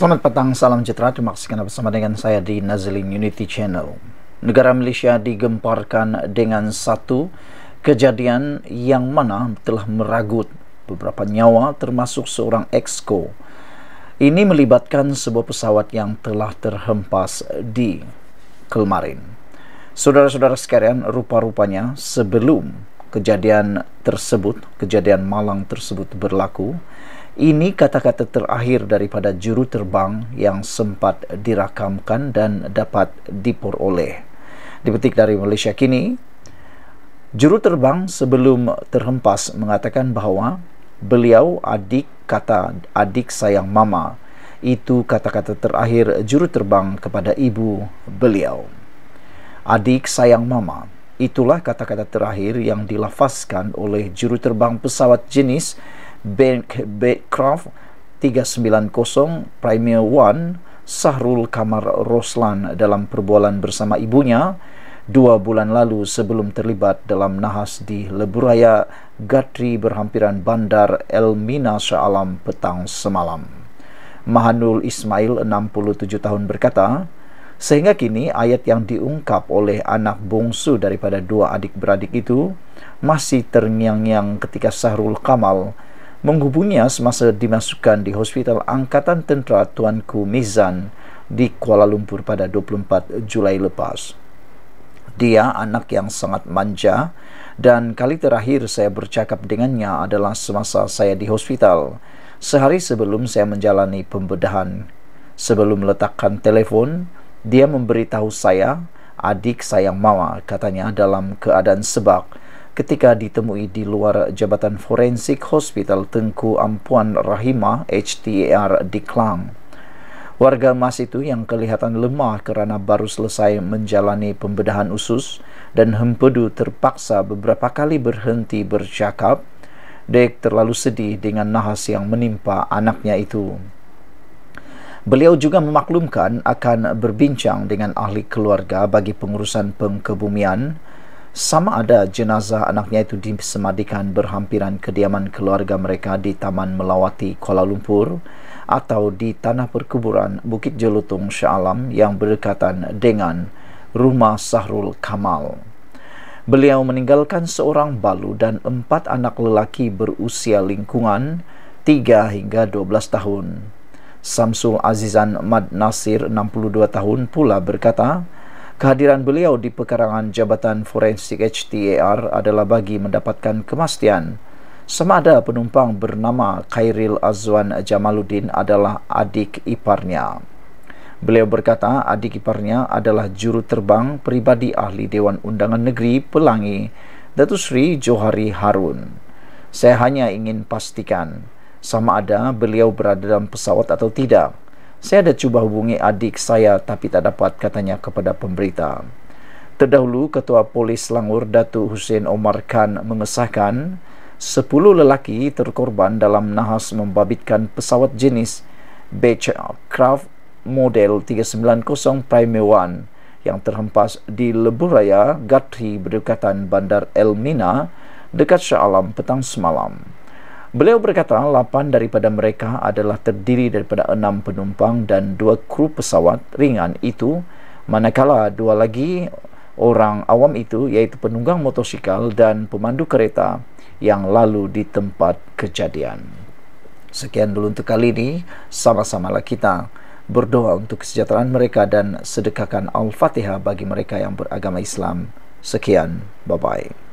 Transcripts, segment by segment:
Selamat petang, salam citra. Terima kasih kerana bersama dengan saya di Nazlin Unity Channel. Negara Malaysia digemparkan dengan satu kejadian yang mana telah meragut beberapa nyawa termasuk seorang exco. Ini melibatkan sebuah pesawat yang telah terhempas di kemarin. Saudara-saudara sekalian, rupa-rupanya sebelum kejadian tersebut, kejadian malang tersebut berlaku, ini kata-kata terakhir daripada juru terbang yang sempat dirakamkan dan dapat diperoleh. Dipetik dari Malaysia kini, juru terbang sebelum terhempas mengatakan bahawa beliau adik kata adik sayang mama. Itu kata-kata terakhir juru terbang kepada ibu beliau. Adik sayang mama. Itulah kata-kata terakhir yang dilafazkan oleh juru terbang pesawat jenis Bank Bancroft 390 Premier One Sahrul Kamar Roslan dalam perbualan bersama ibunya dua bulan lalu sebelum terlibat dalam nahas di Leburaya Gatri berhampiran Bandar El Mina Sya'alam petang semalam. Mahanul Ismail, 67 tahun berkata, sehingga kini ayat yang diungkap oleh anak bongsu daripada dua adik-beradik itu masih terngiang-ngiang ketika Sahrul Kamal menghubunginya semasa dimasukkan di Hospital Angkatan Tentera Tuanku Mizan di Kuala Lumpur pada 24 Julai lepas. Dia anak yang sangat manja dan kali terakhir saya bercakap dengannya adalah semasa saya di hospital. Sehari sebelum saya menjalani pembedahan, sebelum meletakkan telefon, dia memberitahu saya adik saya Mawa katanya dalam keadaan sebab ketika ditemui di luar Jabatan Forensik Hospital Tengku Ampuan Rahima (HTAR) di Klang. Warga mas itu yang kelihatan lemah kerana baru selesai menjalani pembedahan usus dan hempedu terpaksa beberapa kali berhenti bercakap, Dek terlalu sedih dengan nahas yang menimpa anaknya itu. Beliau juga memaklumkan akan berbincang dengan ahli keluarga bagi pengurusan pengkebumian sama ada jenazah anaknya itu disemadikan berhampiran kediaman keluarga mereka di Taman Melawati Kuala Lumpur atau di tanah perkuburan Bukit Jelutung Shah yang berdekatan dengan rumah Sahrul Kamal. Beliau meninggalkan seorang balu dan empat anak lelaki berusia lingkungan 3 hingga 12 tahun. Samsul Azizan Mad Nasir 62 tahun pula berkata, Kehadiran beliau di pekarangan Jabatan Forensik HTAR adalah bagi mendapatkan kemastian. Sama ada penumpang bernama Khairil Azwan Jamaluddin adalah adik iparnya. Beliau berkata adik iparnya adalah juru terbang peribadi ahli Dewan Undangan Negeri Pelangi, Datu Sri Johari Harun. Saya hanya ingin pastikan sama ada beliau berada dalam pesawat atau tidak. Saya ada cuba hubungi adik saya tapi tak dapat katanya kepada pemberita. Terdahulu, Ketua Polis Langur Datuk Hussein Omar Khan mengesahkan 10 lelaki terkorban dalam nahas membabitkan pesawat jenis Beech Model 390 Prime One yang terhempas di Lebuh Raya Gatri berdekatan Bandar El Mina dekat Shah Alam petang semalam. Beliau berkata, lapan daripada mereka adalah terdiri daripada enam penumpang dan dua kru pesawat ringan itu, manakala dua lagi orang awam itu, iaitu penunggang motosikal dan pemandu kereta yang lalu di tempat kejadian. Sekian dulu untuk kali ini, sama-samalah kita berdoa untuk kesejahteraan mereka dan sedekahkan Al-Fatihah bagi mereka yang beragama Islam. Sekian, bye-bye.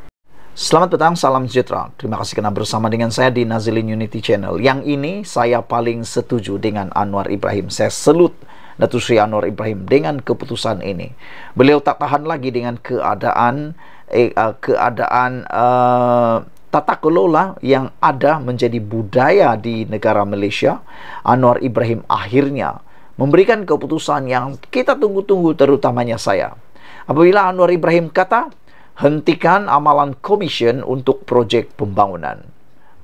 Selamat petang, salam sejahtera. Terima kasih kerana bersama dengan saya di Nazilin Unity Channel. Yang ini saya paling setuju dengan Anwar Ibrahim. Saya selut Datuk Sri Anwar Ibrahim dengan keputusan ini. Beliau tak tahan lagi dengan keadaan eh, eh keadaan uh, tata kelola yang ada menjadi budaya di negara Malaysia. Anwar Ibrahim akhirnya memberikan keputusan yang kita tunggu-tunggu terutamanya saya. Apabila Anwar Ibrahim kata hentikan amalan komision untuk projek pembangunan.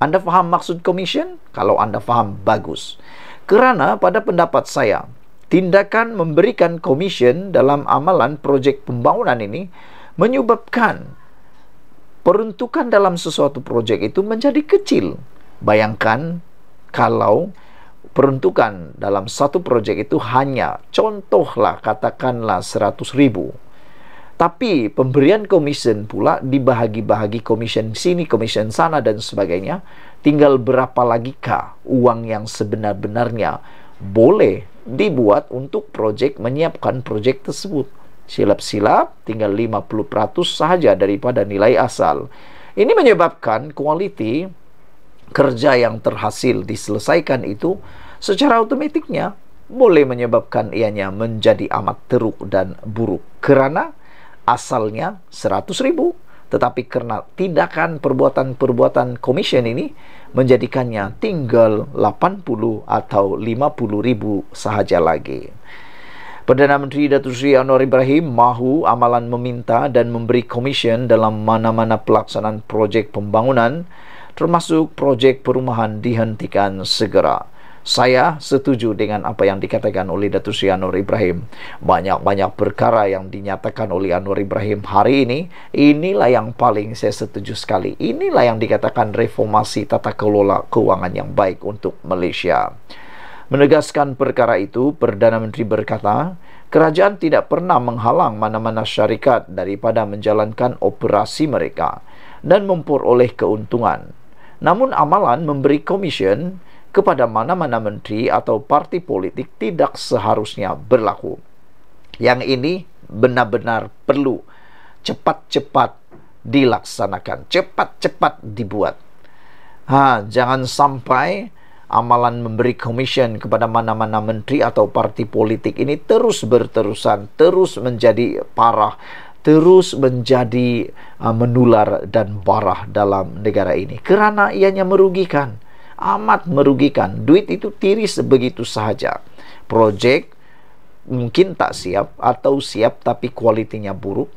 Anda faham maksud komision? Kalau Anda faham, bagus. Kerana pada pendapat saya, tindakan memberikan komision dalam amalan projek pembangunan ini menyebabkan peruntukan dalam sesuatu projek itu menjadi kecil. Bayangkan kalau peruntukan dalam satu projek itu hanya contohlah katakanlah 100 ribu Tapi pemberian komision pula dibahagi-bahagi komision sini, komision sana dan sebagainya. Tinggal berapa lagi kah uang yang sebenar-benarnya boleh dibuat untuk proyek menyiapkan proyek tersebut. Silap-silap tinggal 50% saja daripada nilai asal. Ini menyebabkan kualiti kerja yang terhasil diselesaikan itu secara otomatiknya boleh menyebabkan ianya menjadi amat teruk dan buruk. Kerana asalnya 100 ribu tetapi karena tindakan perbuatan-perbuatan komision ini menjadikannya tinggal 80 atau 50 ribu sahaja lagi. Perdana Menteri Datuk Sri Anwar Ibrahim mahu amalan meminta dan memberi komision dalam mana-mana pelaksanaan projek pembangunan termasuk projek perumahan dihentikan segera saya setuju dengan apa yang dikatakan oleh Datu Sri Anwar Ibrahim. Banyak-banyak perkara yang dinyatakan oleh Anwar Ibrahim hari ini, inilah yang paling saya setuju sekali. Inilah yang dikatakan reformasi tata kelola keuangan yang baik untuk Malaysia. Menegaskan perkara itu, Perdana Menteri berkata, kerajaan tidak pernah menghalang mana-mana syarikat daripada menjalankan operasi mereka dan memperoleh keuntungan. Namun amalan memberi komisen kepada mana-mana menteri atau parti politik tidak seharusnya berlaku. Yang ini benar-benar perlu cepat-cepat dilaksanakan, cepat-cepat dibuat. Ha, jangan sampai amalan memberi komision kepada mana-mana menteri atau parti politik ini terus berterusan, terus menjadi parah, terus menjadi uh, menular dan parah dalam negara ini. Kerana ianya merugikan amat merugikan. Duit itu tiris begitu sahaja. Projek mungkin tak siap atau siap tapi kualitinya buruk.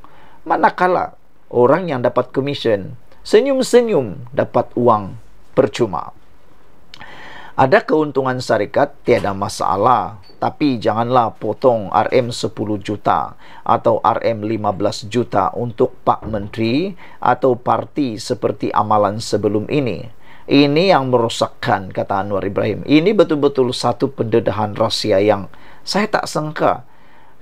Manakala orang yang dapat komisen senyum-senyum dapat uang percuma. Ada keuntungan syarikat tiada masalah, tapi janganlah potong RM10 juta atau RM15 juta untuk Pak Menteri atau parti seperti amalan sebelum ini ini yang merusakkan kata Anwar Ibrahim ini betul-betul satu pendedahan rahsia yang saya tak sangka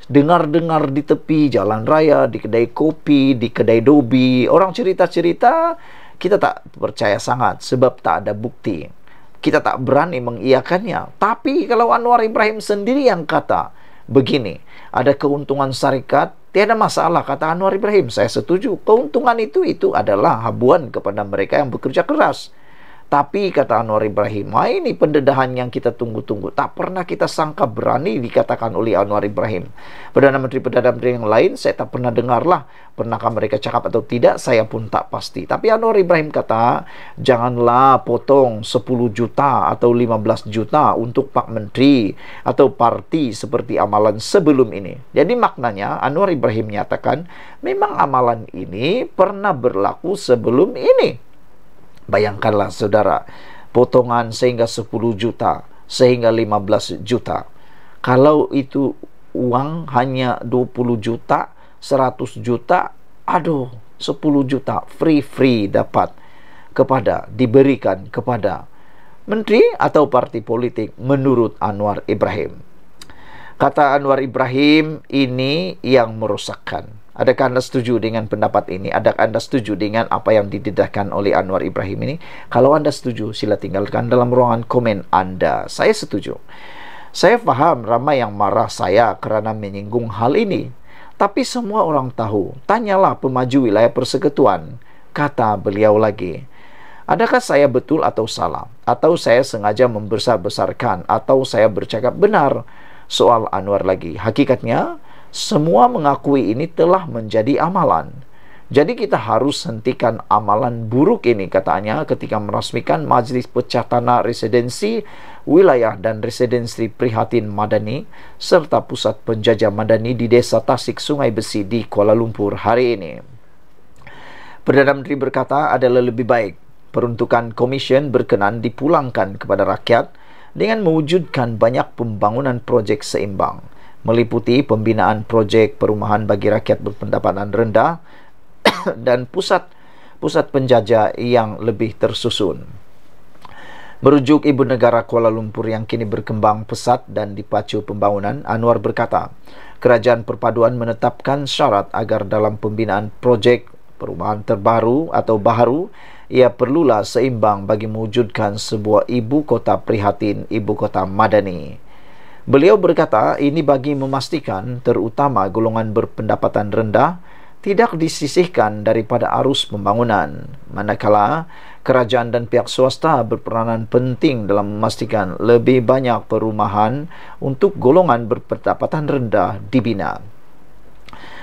dengar-dengar di tepi jalan raya di kedai kopi di kedai dobi orang cerita-cerita kita tak percaya sangat sebab tak ada bukti kita tak berani mengiyakannya tapi kalau Anwar Ibrahim sendiri yang kata begini ada keuntungan syarikat tiada masalah kata Anwar Ibrahim saya setuju keuntungan itu itu adalah habuan kepada mereka yang bekerja keras tapi kata Anwar Ibrahim, ah, ini pendedahan yang kita tunggu-tunggu. Tak pernah kita sangka berani dikatakan oleh Anwar Ibrahim. Perdana Menteri Perdana Menteri yang lain saya tak pernah dengarlah. Pernahkah mereka cakap atau tidak saya pun tak pasti. Tapi Anwar Ibrahim kata, janganlah potong 10 juta atau 15 juta untuk Pak Menteri atau parti seperti amalan sebelum ini. Jadi maknanya Anwar Ibrahim menyatakan, memang amalan ini pernah berlaku sebelum ini. Bayangkanlah saudara, potongan sehingga 10 juta, sehingga 15 juta. Kalau itu uang hanya 20 juta, 100 juta, aduh, 10 juta free-free dapat kepada diberikan kepada menteri atau parti politik menurut Anwar Ibrahim. Kata Anwar Ibrahim, ini yang merusakkan. Adakah anda setuju dengan pendapat ini? Adakah anda setuju dengan apa yang dididahkan oleh Anwar Ibrahim ini? Kalau anda setuju, sila tinggalkan dalam ruangan komen anda. Saya setuju. Saya faham ramai yang marah saya kerana menyinggung hal ini. Tapi semua orang tahu. Tanyalah pemaju wilayah persekutuan. Kata beliau lagi. Adakah saya betul atau salah? Atau saya sengaja membesar-besarkan? Atau saya bercakap benar? Soal Anwar lagi. Hakikatnya, semua mengakui ini telah menjadi amalan. Jadi kita harus hentikan amalan buruk ini katanya ketika merasmikan Majlis Pecah Tanah Residensi Wilayah dan Residensi Prihatin Madani serta Pusat Penjajah Madani di Desa Tasik Sungai Besi di Kuala Lumpur hari ini. Perdana Menteri berkata adalah lebih baik peruntukan komisen berkenan dipulangkan kepada rakyat dengan mewujudkan banyak pembangunan projek seimbang meliputi pembinaan projek perumahan bagi rakyat berpendapatan rendah dan pusat pusat penjaja yang lebih tersusun. Merujuk ibu negara Kuala Lumpur yang kini berkembang pesat dan dipacu pembangunan, Anwar berkata, kerajaan perpaduan menetapkan syarat agar dalam pembinaan projek perumahan terbaru atau baharu ia perlulah seimbang bagi mewujudkan sebuah ibu kota prihatin, ibu kota madani. Beliau berkata ini bagi memastikan terutama golongan berpendapatan rendah tidak disisihkan daripada arus pembangunan manakala kerajaan dan pihak swasta berperanan penting dalam memastikan lebih banyak perumahan untuk golongan berpendapatan rendah dibina.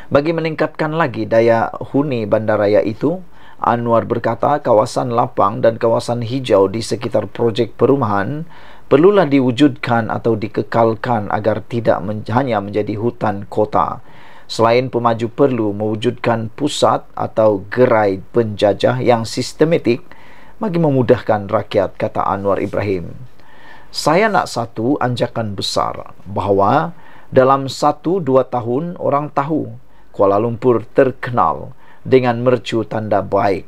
Bagi meningkatkan lagi daya huni bandaraya itu, Anwar berkata kawasan lapang dan kawasan hijau di sekitar projek perumahan perlulah diwujudkan atau dikekalkan agar tidak men- hanya menjadi hutan kota. Selain pemaju perlu mewujudkan pusat atau gerai penjajah yang sistematik bagi memudahkan rakyat, kata Anwar Ibrahim. Saya nak satu anjakan besar bahawa dalam satu dua tahun orang tahu Kuala Lumpur terkenal dengan mercu tanda baik,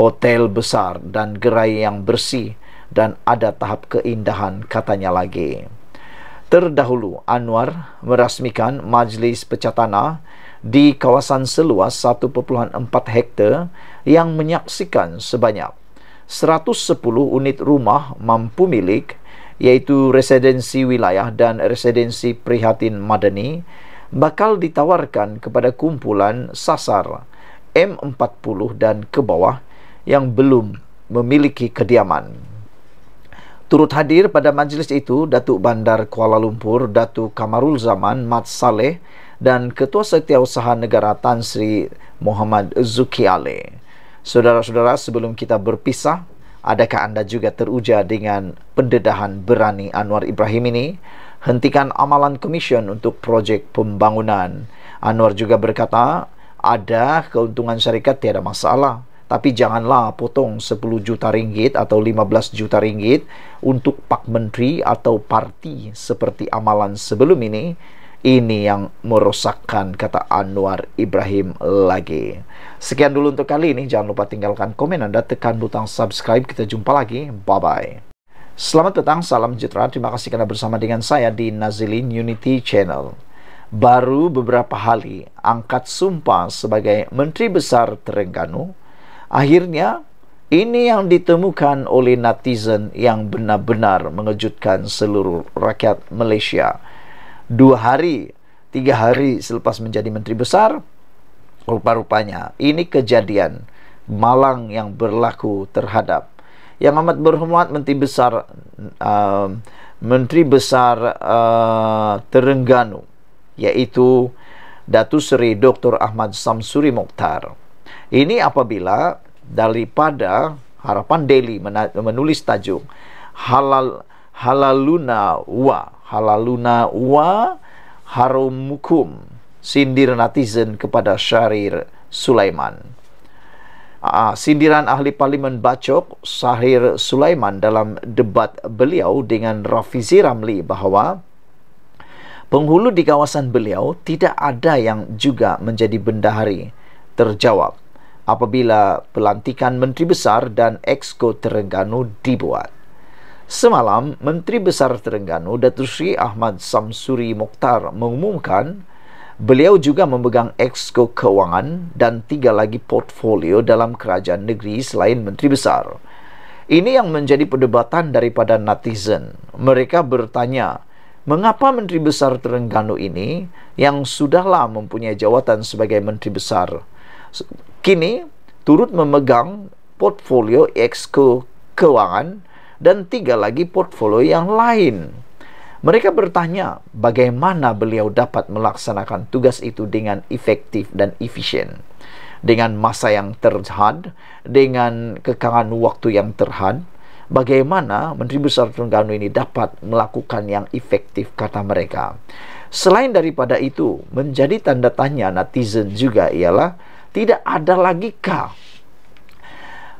hotel besar dan gerai yang bersih dan ada tahap keindahan katanya lagi. Terdahulu Anwar merasmikan majlis pecatana di kawasan seluas 1.4 hektar yang menyaksikan sebanyak 110 unit rumah mampu milik iaitu residensi wilayah dan residensi prihatin madani bakal ditawarkan kepada kumpulan sasar M40 dan ke bawah yang belum memiliki kediaman. Turut hadir pada majlis itu Datuk Bandar Kuala Lumpur, Datuk Kamarul Zaman Mat Saleh dan Ketua Setiausaha Negara Tan Sri Muhammad Zuki Ali. Saudara-saudara, sebelum kita berpisah, adakah anda juga teruja dengan pendedahan berani Anwar Ibrahim ini? Hentikan amalan komision untuk projek pembangunan. Anwar juga berkata, ada keuntungan syarikat tiada masalah tapi janganlah potong 10 juta ringgit atau 15 juta ringgit untuk pak menteri atau parti seperti amalan sebelum ini ini yang merosakkan kata Anwar Ibrahim lagi. Sekian dulu untuk kali ini. Jangan lupa tinggalkan komen Anda, tekan butang subscribe. Kita jumpa lagi. Bye-bye. Selamat datang, salam sejahtera. Terima kasih kerana bersama dengan saya di Nazilin Unity Channel. Baru beberapa hari angkat sumpah sebagai Menteri Besar Terengganu, Akhirnya, ini yang ditemukan oleh netizen yang benar-benar mengejutkan seluruh rakyat Malaysia. Dua hari, tiga hari selepas menjadi Menteri Besar, rupa-rupanya ini kejadian malang yang berlaku terhadap yang amat berhormat Menteri Besar uh, Menteri Besar uh, Terengganu yaitu Datu Seri Dr. Ahmad Samsuri Mokhtar. Ini apabila daripada harapan daily menulis tajuk halal halaluna wa halaluna wa harumukum sindir netizen kepada Syahrir Sulaiman. Uh, sindiran ahli parlimen bacok Syahrir Sulaiman dalam debat beliau dengan Rafizi Ramli bahawa penghulu di kawasan beliau tidak ada yang juga menjadi bendahari terjawab apabila pelantikan Menteri Besar dan Exco Terengganu dibuat. Semalam, Menteri Besar Terengganu Datuk Sri Ahmad Samsuri Mokhtar mengumumkan beliau juga memegang Exco Kewangan dan tiga lagi portfolio dalam kerajaan negeri selain Menteri Besar. Ini yang menjadi perdebatan daripada netizen. Mereka bertanya, mengapa Menteri Besar Terengganu ini yang sudahlah mempunyai jawatan sebagai Menteri Besar kini turut memegang portfolio exco keuangan dan tiga lagi portfolio yang lain. Mereka bertanya bagaimana beliau dapat melaksanakan tugas itu dengan efektif dan efisien. Dengan masa yang terhad, dengan kekangan waktu yang terhad, bagaimana Menteri Besar Terengganu ini dapat melakukan yang efektif kata mereka. Selain daripada itu, menjadi tanda tanya netizen juga ialah tidak ada lagi kah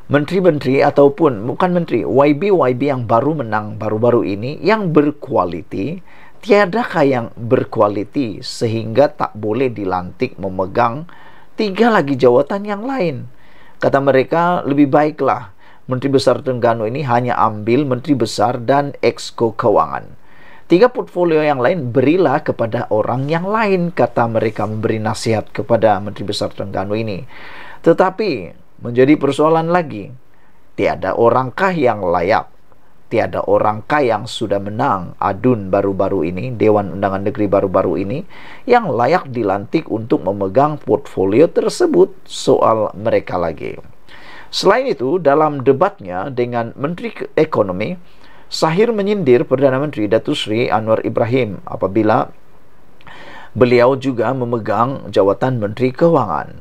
Menteri-menteri ataupun bukan menteri, YB-YB yang baru menang baru-baru ini yang berkualiti, tiada kah yang berkualiti sehingga tak boleh dilantik memegang tiga lagi jawatan yang lain. Kata mereka, lebih baiklah Menteri Besar Tengganu ini hanya ambil Menteri Besar dan exco Keuangan Tiga portfolio yang lain berilah kepada orang yang lain, kata mereka memberi nasihat kepada Menteri Besar Terengganu ini. Tetapi menjadi persoalan lagi, tiada orangkah yang layak tiada orangkah yang sudah menang adun baru-baru ini, Dewan Undangan Negeri baru-baru ini, yang layak dilantik untuk memegang portfolio tersebut soal mereka lagi. Selain itu, dalam debatnya dengan Menteri Ekonomi, Sahir menyindir Perdana Menteri Datu Sri Anwar Ibrahim apabila beliau juga memegang jawatan Menteri Kewangan.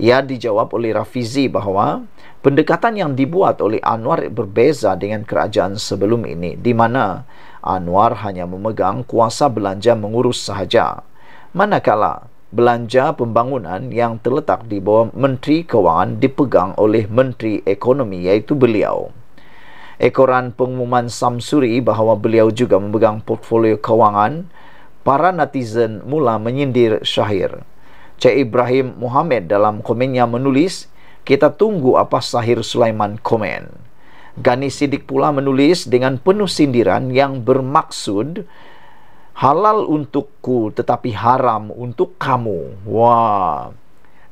Ia dijawab oleh Rafizi bahawa pendekatan yang dibuat oleh Anwar berbeza dengan kerajaan sebelum ini di mana Anwar hanya memegang kuasa belanja mengurus sahaja. Manakala belanja pembangunan yang terletak di bawah Menteri Kewangan dipegang oleh Menteri Ekonomi iaitu beliau ekoran pengumuman Samsuri bahawa beliau juga memegang portfolio kewangan, para netizen mula menyindir Syahir. Cik Ibrahim Muhammad dalam komennya menulis, kita tunggu apa Syahir Sulaiman komen. Gani Sidik pula menulis dengan penuh sindiran yang bermaksud halal untukku tetapi haram untuk kamu. Wah.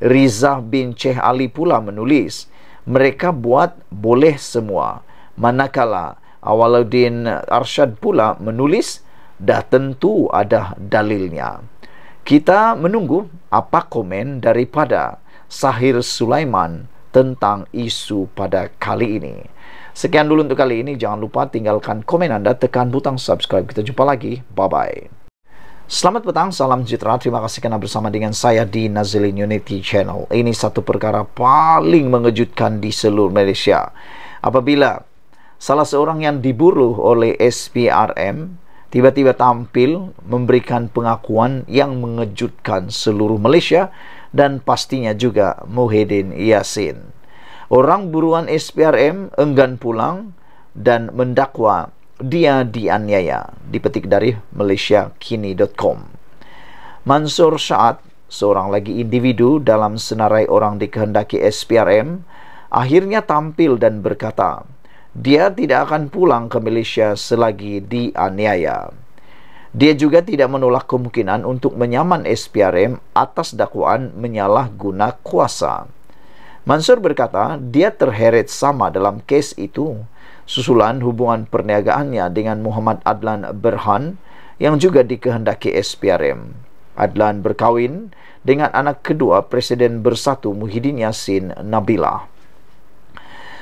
Rizah bin Cheh Ali pula menulis, mereka buat boleh semua manakala Awaluddin Arshad pula menulis dah tentu ada dalilnya. Kita menunggu apa komen daripada Sahir Sulaiman tentang isu pada kali ini. Sekian dulu untuk kali ini. Jangan lupa tinggalkan komen anda, tekan butang subscribe. Kita jumpa lagi. Bye-bye. Selamat petang, salam sejahtera. Terima kasih kerana bersama dengan saya di Nazilin Unity Channel. Ini satu perkara paling mengejutkan di seluruh Malaysia. Apabila salah seorang yang diburu oleh SPRM tiba-tiba tampil memberikan pengakuan yang mengejutkan seluruh Malaysia dan pastinya juga Muhyiddin Yassin. Orang buruan SPRM enggan pulang dan mendakwa dia dianiaya, dipetik dari malaysiakini.com. Mansur Saad, seorang lagi individu dalam senarai orang dikehendaki SPRM, akhirnya tampil dan berkata, dia tidak akan pulang ke Malaysia selagi dianiaya. Dia juga tidak menolak kemungkinan untuk menyaman SPRM atas dakwaan menyalahguna kuasa. Mansur berkata, dia terheret sama dalam kes itu. Susulan hubungan perniagaannya dengan Muhammad Adlan Berhan yang juga dikehendaki SPRM. Adlan berkahwin dengan anak kedua Presiden Bersatu Muhyiddin Yassin Nabilah.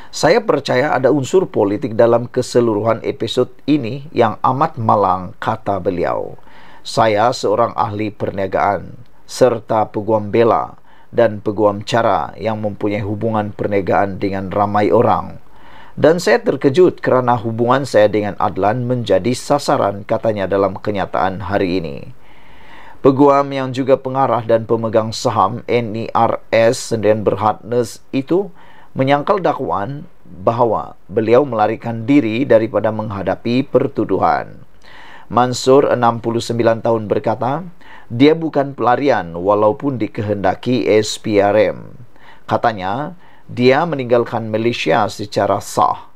Saya percaya ada unsur politik dalam keseluruhan episod ini yang amat malang, kata beliau. Saya seorang ahli perniagaan serta peguam bela dan peguam cara yang mempunyai hubungan perniagaan dengan ramai orang. Dan saya terkejut kerana hubungan saya dengan Adlan menjadi sasaran katanya dalam kenyataan hari ini. Peguam yang juga pengarah dan pemegang saham NERS Sendirian Berhadnes itu menyangkal dakwaan bahawa beliau melarikan diri daripada menghadapi pertuduhan. Mansur 69 tahun berkata, dia bukan pelarian walaupun dikehendaki SPRM. Katanya, dia meninggalkan Malaysia secara sah.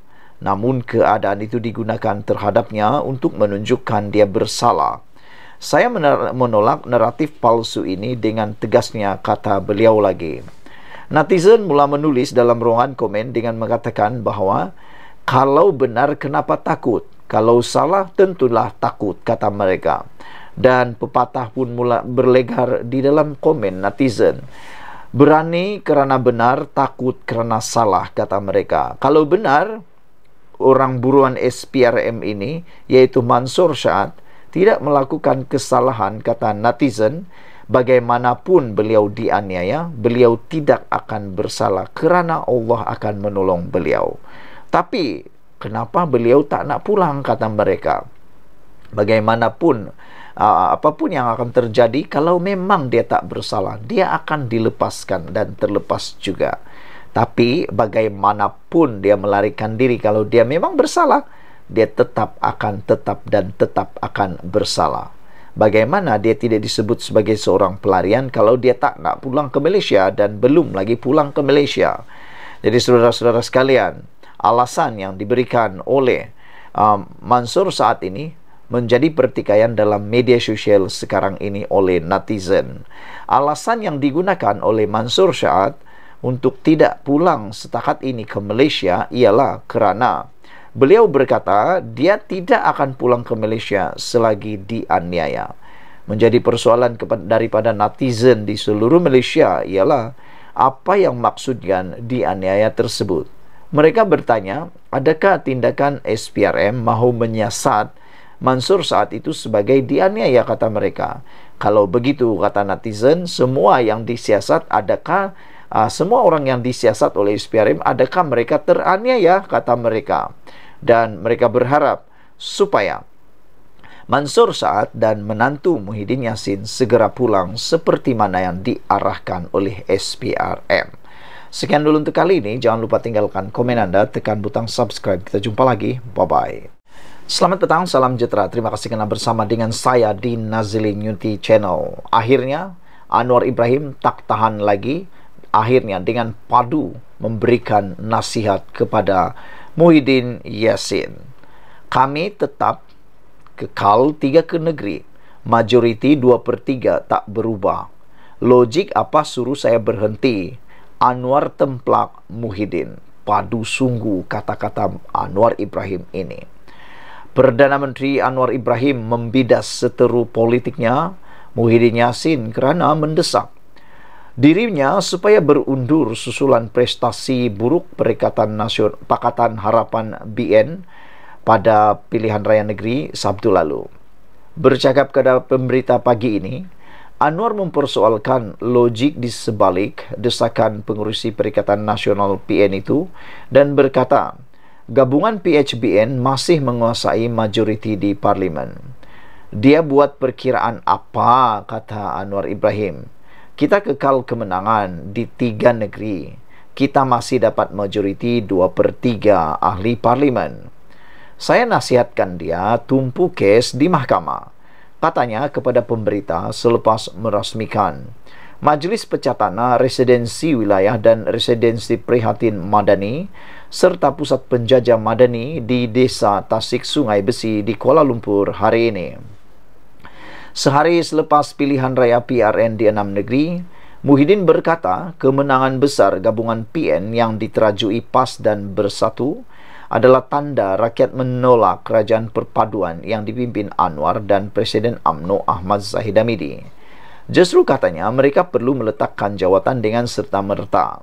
Namun keadaan itu digunakan terhadapnya untuk menunjukkan dia bersalah. Saya menolak naratif palsu ini dengan tegasnya kata beliau lagi. Netizen mula menulis dalam ruangan komen dengan mengatakan bahawa kalau benar kenapa takut? Kalau salah tentulah takut kata mereka. Dan pepatah pun mula berlegar di dalam komen netizen. Berani kerana benar, takut kerana salah kata mereka. Kalau benar orang buruan SPRM ini yaitu Mansur Syad tidak melakukan kesalahan kata netizen bagaimanapun beliau dianiaya, beliau tidak akan bersalah kerana Allah akan menolong beliau. Tapi kenapa beliau tak nak pulang kata mereka? Bagaimanapun apapun yang akan terjadi kalau memang dia tak bersalah, dia akan dilepaskan dan terlepas juga. Tapi bagaimanapun dia melarikan diri kalau dia memang bersalah, dia tetap akan tetap dan tetap akan bersalah. Bagaimana dia tidak disebut sebagai seorang pelarian kalau dia tak nak pulang ke Malaysia dan belum lagi pulang ke Malaysia. Jadi saudara-saudara sekalian, alasan yang diberikan oleh um, Mansur saat ini menjadi pertikaian dalam media sosial sekarang ini oleh netizen. Alasan yang digunakan oleh Mansur Syahat untuk tidak pulang setakat ini ke Malaysia ialah kerana Beliau berkata dia tidak akan pulang ke Malaysia selagi dianiaya. Menjadi persoalan daripada netizen di seluruh Malaysia ialah apa yang maksudkan dianiaya tersebut. Mereka bertanya, adakah tindakan SPRM mahu menyiasat Mansur saat itu sebagai dianiaya kata mereka. Kalau begitu kata netizen, semua yang disiasat adakah uh, semua orang yang disiasat oleh SPRM, adakah mereka teraniaya? Kata mereka. Dan mereka berharap supaya Mansur Saat dan menantu Muhyiddin Yasin segera pulang seperti mana yang diarahkan oleh SPRM. Sekian dulu untuk kali ini. Jangan lupa tinggalkan komen Anda, tekan butang subscribe. Kita jumpa lagi. Bye-bye. Selamat petang, salam sejahtera. Terima kasih karena bersama dengan saya di Nazili Newty Channel. Akhirnya, Anwar Ibrahim tak tahan lagi akhirnya dengan padu memberikan nasihat kepada Muhyiddin Yassin. Kami tetap kekal tiga ke negeri. Majoriti dua per tiga tak berubah. Logik apa suruh saya berhenti? Anwar Templak Muhyiddin. Padu sungguh kata-kata Anwar Ibrahim ini. Perdana Menteri Anwar Ibrahim membidas seteru politiknya Muhyiddin Yassin kerana mendesak dirinya supaya berundur susulan prestasi buruk Perikatan Nasional Pakatan Harapan BN pada pilihan raya negeri Sabtu lalu. Bercakap kepada pemberita pagi ini, Anwar mempersoalkan logik di sebalik desakan pengurusi Perikatan Nasional PN itu dan berkata, gabungan PHBN masih menguasai majoriti di parlimen. Dia buat perkiraan apa, kata Anwar Ibrahim kita kekal kemenangan di tiga negeri. Kita masih dapat majoriti dua per tiga ahli parlimen. Saya nasihatkan dia tumpu kes di mahkamah. Katanya kepada pemberita selepas merasmikan. Majlis Pecah Residensi Wilayah dan Residensi Prihatin Madani serta Pusat Penjajah Madani di Desa Tasik Sungai Besi di Kuala Lumpur hari ini. Sehari selepas pilihan raya PRN di enam negeri, Muhyiddin berkata kemenangan besar gabungan PN yang diterajui PAS dan Bersatu adalah tanda rakyat menolak kerajaan perpaduan yang dipimpin Anwar dan Presiden AMNO Ahmad Zahid Hamidi. Justru katanya mereka perlu meletakkan jawatan dengan serta-merta.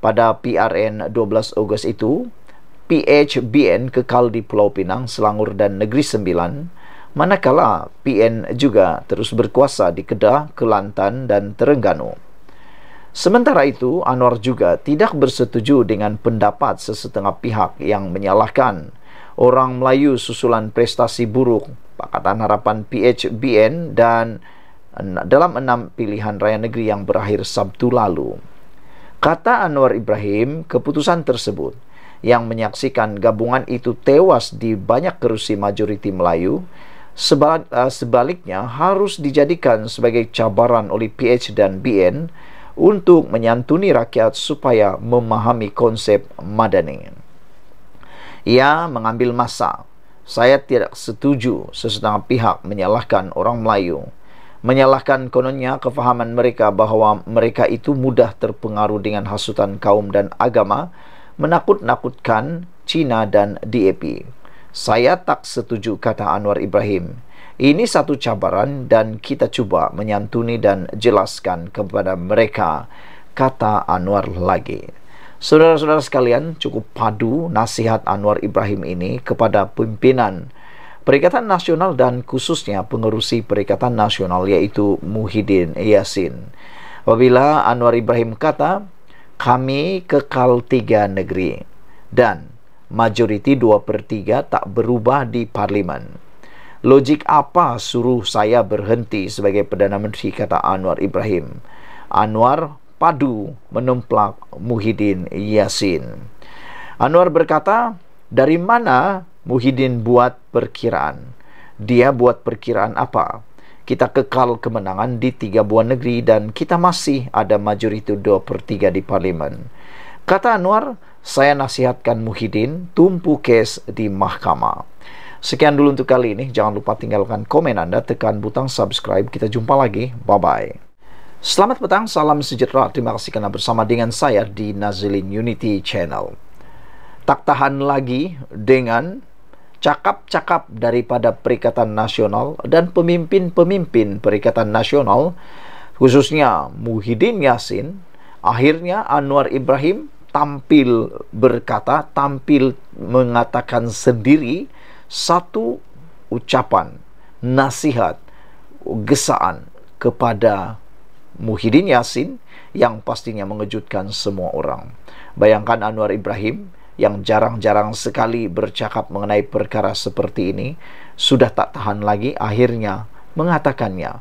Pada PRN 12 Ogos itu, PHBN kekal di Pulau Pinang, Selangor dan Negeri Sembilan, manakala PN juga terus berkuasa di Kedah, Kelantan dan Terengganu. Sementara itu, Anwar juga tidak bersetuju dengan pendapat sesetengah pihak yang menyalahkan orang Melayu susulan prestasi buruk Pakatan Harapan PHBN dan dalam enam pilihan raya negeri yang berakhir Sabtu lalu. Kata Anwar Ibrahim, keputusan tersebut yang menyaksikan gabungan itu tewas di banyak kerusi majoriti Melayu Ah, sebaliknya harus dijadikan sebagai cabaran oleh PH dan BN untuk menyantuni rakyat supaya memahami konsep madani. Ia mengambil masa. Saya tidak setuju sesetengah pihak menyalahkan orang Melayu. Menyalahkan kononnya kefahaman mereka bahawa mereka itu mudah terpengaruh dengan hasutan kaum dan agama menakut-nakutkan China dan DAP. Saya tak setuju kata Anwar Ibrahim. Ini satu cabaran dan kita coba menyantuni dan jelaskan kepada mereka kata Anwar lagi. Saudara-saudara sekalian, cukup padu nasihat Anwar Ibrahim ini kepada pimpinan Perikatan Nasional dan khususnya pengerusi Perikatan Nasional yaitu Muhyiddin Yasin. Apabila Anwar Ibrahim kata, kami kekal tiga negeri dan majoriti 2 per 3 tak berubah di parlimen. Logik apa suruh saya berhenti sebagai Perdana Menteri kata Anwar Ibrahim. Anwar padu menumplak Muhyiddin Yassin. Anwar berkata, dari mana Muhyiddin buat perkiraan? Dia buat perkiraan apa? Kita kekal kemenangan di tiga buah negeri dan kita masih ada majoriti 2 per 3 di parlimen. Kata Anwar, saya nasihatkan Muhyiddin tumpu case di mahkamah. Sekian dulu untuk kali ini. Jangan lupa tinggalkan komen Anda, tekan butang subscribe. Kita jumpa lagi. Bye-bye. Selamat petang, salam sejahtera. Terima kasih karena bersama dengan saya di Nazilin Unity Channel. Tak tahan lagi dengan cakap-cakap daripada Perikatan Nasional dan pemimpin-pemimpin Perikatan Nasional, khususnya Muhyiddin Yassin, akhirnya Anwar Ibrahim tampil berkata, tampil mengatakan sendiri satu ucapan, nasihat, gesaan kepada Muhyiddin Yassin yang pastinya mengejutkan semua orang. Bayangkan Anwar Ibrahim yang jarang-jarang sekali bercakap mengenai perkara seperti ini sudah tak tahan lagi akhirnya mengatakannya.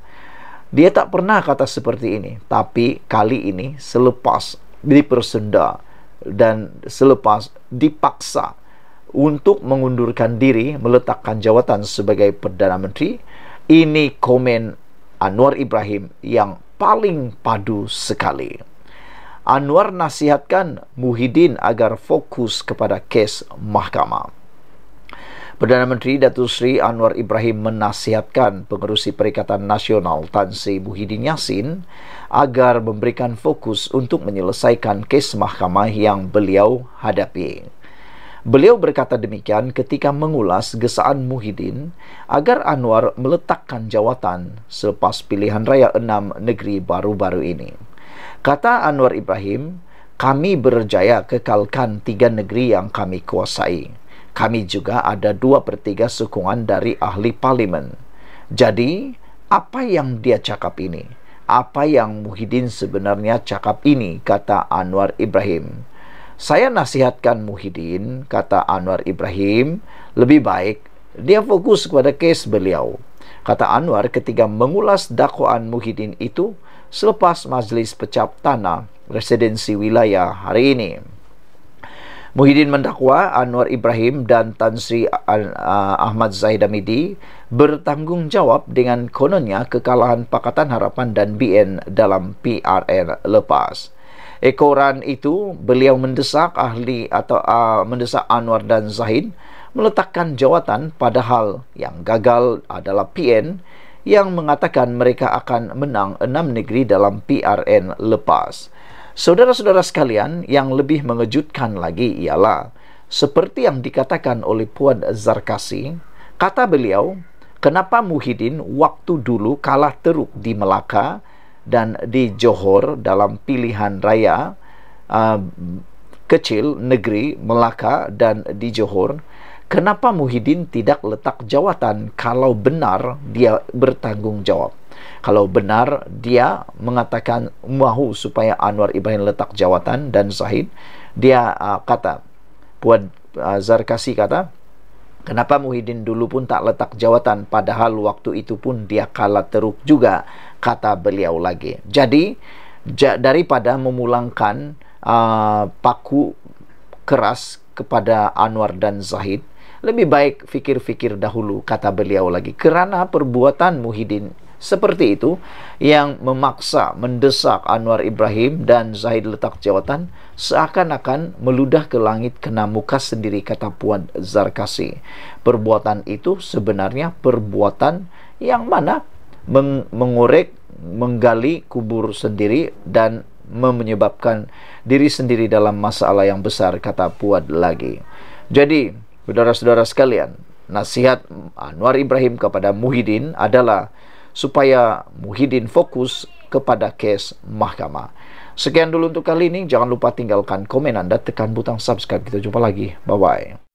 Dia tak pernah kata seperti ini, tapi kali ini selepas dipersenda dan selepas dipaksa untuk mengundurkan diri meletakkan jawatan sebagai perdana menteri ini komen Anwar Ibrahim yang paling padu sekali Anwar nasihatkan Muhyiddin agar fokus kepada kes mahkamah Perdana Menteri Datuk Seri Anwar Ibrahim menasihatkan Pengerusi Perikatan Nasional Tan Sri Muhyiddin Yassin agar memberikan fokus untuk menyelesaikan kes mahkamah yang beliau hadapi. Beliau berkata demikian ketika mengulas gesaan Muhyiddin agar Anwar meletakkan jawatan selepas pilihan raya enam negeri baru-baru ini. Kata Anwar Ibrahim, kami berjaya kekalkan tiga negeri yang kami kuasai. Kami juga ada dua per tiga sokongan dari ahli parlimen. Jadi, apa yang dia cakap ini? apa yang Muhyiddin sebenarnya cakap ini, kata Anwar Ibrahim. Saya nasihatkan Muhyiddin, kata Anwar Ibrahim, lebih baik dia fokus kepada kes beliau. Kata Anwar ketika mengulas dakwaan Muhyiddin itu selepas majlis pecah tanah residensi wilayah hari ini. Muhyiddin mendakwa Anwar Ibrahim dan Tan Sri uh, Ahmad Zahid Amidi bertanggungjawab dengan kononnya kekalahan Pakatan Harapan dan BN dalam PRN lepas. Ekoran itu beliau mendesak ahli atau uh, mendesak Anwar dan Zahid meletakkan jawatan padahal yang gagal adalah PN yang mengatakan mereka akan menang enam negeri dalam PRN lepas. Saudara-saudara sekalian, yang lebih mengejutkan lagi ialah seperti yang dikatakan oleh Puan Zarkasi, kata beliau, kenapa Muhyiddin waktu dulu kalah teruk di Melaka dan di Johor dalam pilihan raya uh, kecil negeri Melaka dan di Johor, kenapa Muhyiddin tidak letak jawatan kalau benar dia bertanggungjawab? Kalau benar dia mengatakan mahu supaya Anwar Ibrahim letak jawatan dan Zahid, dia uh, kata Puan uh, Zarkasi kata Kenapa Muhyiddin dulu pun tak letak jawatan padahal waktu itu pun dia kalah teruk juga kata beliau lagi. Jadi daripada memulangkan uh, paku keras kepada Anwar dan Zahid, lebih baik fikir-fikir dahulu kata beliau lagi. Kerana perbuatan Muhyiddin seperti itu yang memaksa mendesak Anwar Ibrahim dan Zahid Letak Jawatan seakan-akan meludah ke langit kena muka sendiri kata Puan Zarkasi. Perbuatan itu sebenarnya perbuatan yang mana meng mengorek, menggali kubur sendiri dan menyebabkan diri sendiri dalam masalah yang besar kata Puan lagi. Jadi, saudara-saudara sekalian, nasihat Anwar Ibrahim kepada Muhyiddin adalah supaya Muhyiddin fokus kepada kes mahkamah. Sekian dulu untuk kali ini. Jangan lupa tinggalkan komen Anda, tekan butang subscribe. Kita jumpa lagi. Bye-bye.